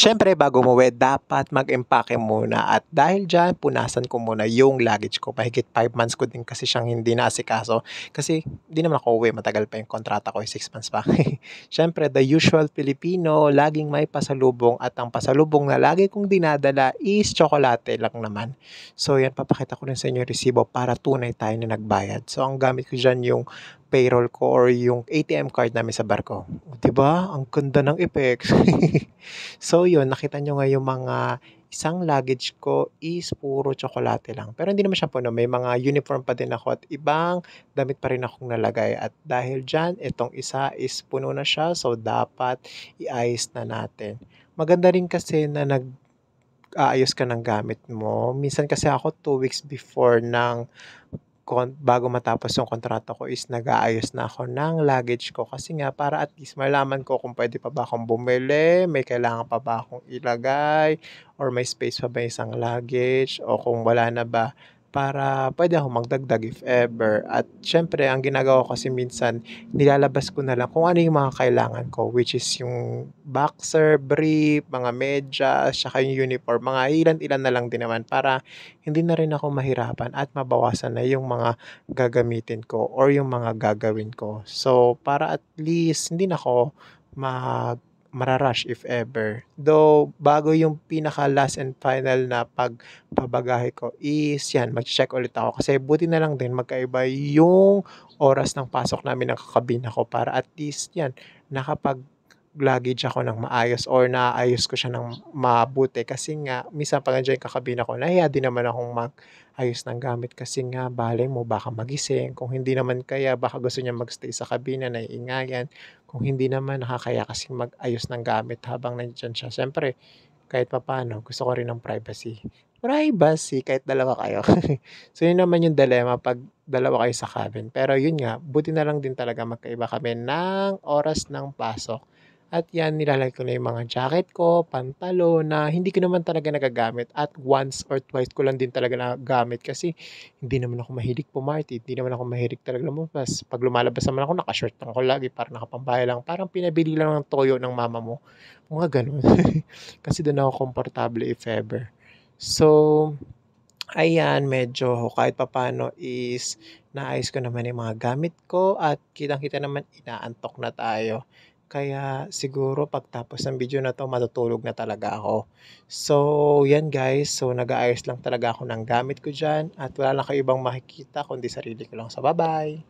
Siyempre, bago umuwi, dapat mag-empake muna. At dahil dyan, punasan ko muna yung luggage ko. Mahigit 5 months ko din kasi siyang hindi naasikaso. Kasi, hindi naman ako uwi. Matagal pa yung kontrata ko, 6 months pa. Siyempre, the usual Filipino, laging may pasalubong. At ang pasalubong na lagi kong dinadala is chocolate lang naman. So, yan, papakita ko rin sa inyo resibo para tunay tayo na nagbayad. So, ang gamit ko dyan yung payroll ko or yung ATM card namin sa barko. O, diba? Ang ganda ng effects. so yun, nakita nyo nga yung mga isang luggage ko is puro tsokolate lang. Pero hindi naman siya puno. May mga uniform pa din ako at ibang damit pa rin akong nalagay. At dahil dyan, itong isa is puno na siya. So, dapat i-ice na natin. Maganda rin kasi na nag aayos ka ng gamit mo. Minsan kasi ako 2 weeks before ng bago matapos yung kontrata ko is nag-aayos na ako ng luggage ko kasi nga para at least malaman ko kung pwede pa ba akong bumili, may kailangan pa ba akong ilagay, or may space pa ba isang luggage, o kung wala na ba para pwede akong magdagdag if ever. At syempre, ang ginagawa ko kasi minsan, nilalabas ko na lang kung ano yung mga kailangan ko, which is yung boxer, brief, mga medyas, saka yung uniform, mga ilan-ilan na lang din naman para hindi na rin ako mahirapan at mabawasan na yung mga gagamitin ko or yung mga gagawin ko. So, para at least hindi na ako mag mararush if ever. Though, bago yung pinaka last and final na pagpabagahe ko is yan, mag-check ulit ako. Kasi buti na lang din magkaiba yung oras ng pasok namin ng kakabina ko para at least yan, nakapag luggage ako ng maayos or naayos ko siya ng mabuti kasi nga minsan pag nandiyan kakabina ko nahiya din naman akong mag-ayos ng gamit kasi nga balay mo baka magising kung hindi naman kaya baka gusto niya magstay sa kabina naiingayan kung hindi naman nakakaya kasi mag-ayos ng gamit habang nandiyan siya syempre kahit papano gusto ko rin ng privacy privacy kahit dalawa kayo. so yun naman yung dilemma pag dalawa kayo sa cabin. Pero yun nga, buti na lang din talaga magkaiba kami ng oras ng pasok. At yan, nilalagay ko na yung mga jacket ko, pantalo na hindi ko naman talaga nagagamit. At once or twice ko lang din talaga nagagamit kasi hindi naman ako mahilig pumarty. Hindi naman ako mahilig talaga lumabas. Pag lumalabas naman ako, nakashirt lang ako lagi. Parang nakapambahay lang. Parang pinabili lang ng toyo ng mama mo. Mga ganun. kasi doon ako komportable if ever. So, ayan, medyo kahit papano is naayos ko naman yung mga gamit ko at kitang-kita naman inaantok na tayo. Kaya siguro pagtapos ng video na to matutulog na talaga ako. So yan guys, so nag-aayos lang talaga ako ng gamit ko dyan at wala lang kayo ibang makikita kundi sarili ko lang. So bye bye!